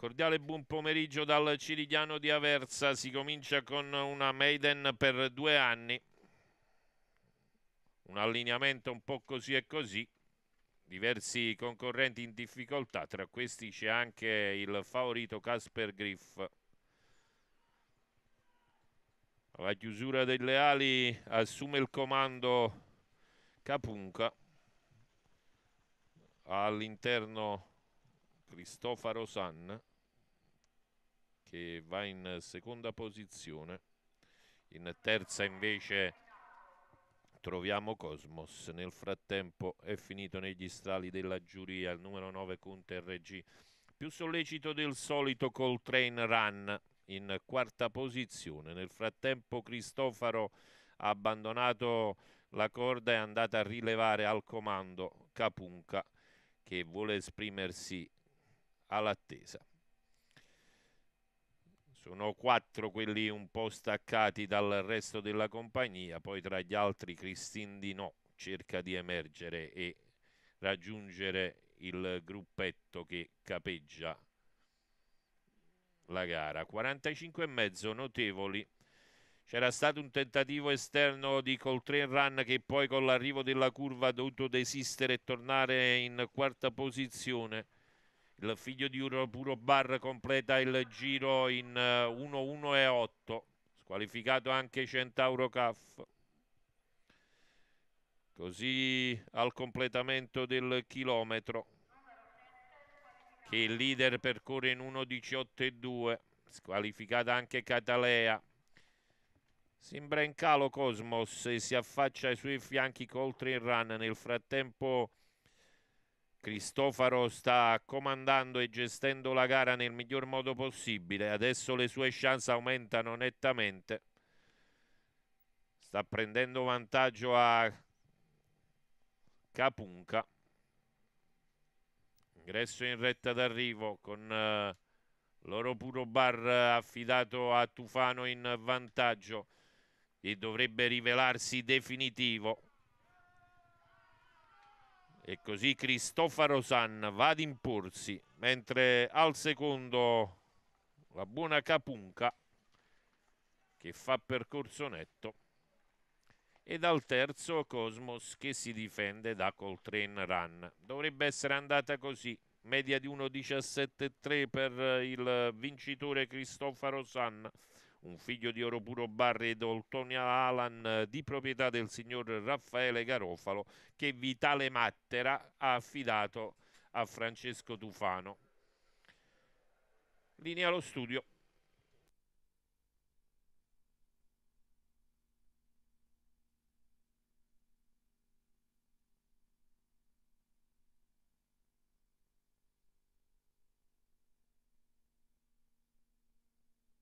cordiale buon pomeriggio dal Ciridiano di Aversa. Si comincia con una maiden per due anni. Un allineamento un po' così e così. Diversi concorrenti in difficoltà, tra questi c'è anche il favorito Casper Griff. Alla chiusura delle ali assume il comando Capunca. All'interno Cristofaro San che va in seconda posizione. In terza invece troviamo Cosmos. Nel frattempo è finito negli strali della giuria il numero 9 Conte RG. Più sollecito del solito col train run in quarta posizione. Nel frattempo Cristofaro ha abbandonato la corda e è andata a rilevare al comando Capunca che vuole esprimersi all'attesa. Sono quattro quelli un po' staccati dal resto della compagnia, poi tra gli altri Christine Dino cerca di emergere e raggiungere il gruppetto che capeggia la gara. 45,5 notevoli. C'era stato un tentativo esterno di Coltrane Run che poi con l'arrivo della curva ha dovuto desistere e tornare in quarta posizione il figlio di Puro Bar completa il giro in 1-1 eh, e 8 squalificato anche Centauro Caff così al completamento del chilometro che il leader percorre in 1-18 e 2 squalificata anche Catalea sembra in calo Cosmos e si affaccia ai suoi fianchi col train Run nel frattempo Cristofaro sta comandando e gestendo la gara nel miglior modo possibile, adesso le sue chance aumentano nettamente, sta prendendo vantaggio a Capunca, ingresso in retta d'arrivo con eh, l'oro puro bar eh, affidato a Tufano in vantaggio e dovrebbe rivelarsi definitivo. E così Cristoforo San va ad imporsi, mentre al secondo la buona Capunca che fa percorso netto ed al terzo Cosmos che si difende da Coltrane Run. Dovrebbe essere andata così, media di 1.17.3 per il vincitore Cristoforo San un figlio di Oropuro Barri ed Oltonia Alan di proprietà del signor Raffaele Garofalo che Vitale Mattera ha affidato a Francesco Tufano. Linea allo studio.